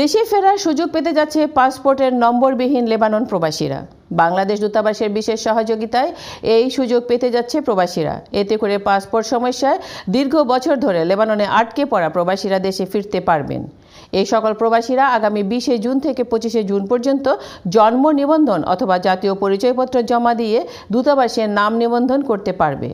দেশে ফেরার সুযোগ পেতে যাচ্ছে পাসপোর্টের নম্বরবিহীন লেবানন প্রবাসীরা বাংলাদেশ দূতাবাসের বিশেষ সহযোগিতায় এই সুযোগ পেতে যাচ্ছে প্রবাসীরা এতে করে পাসপোর্ট সমস্যায় দীর্ঘ বছর ধরে লেবাননে আটকে পড়া প্রবাসীরা দেশে ফিরতে পারবেন এই সকল প্রবাসীরা আগামী বিশে জুন থেকে পঁচিশে জুন পর্যন্ত জন্ম নিবন্ধন অথবা জাতীয় পরিচয়পত্র জমা দিয়ে দূতাবাসের নাম নিবন্ধন করতে পারবে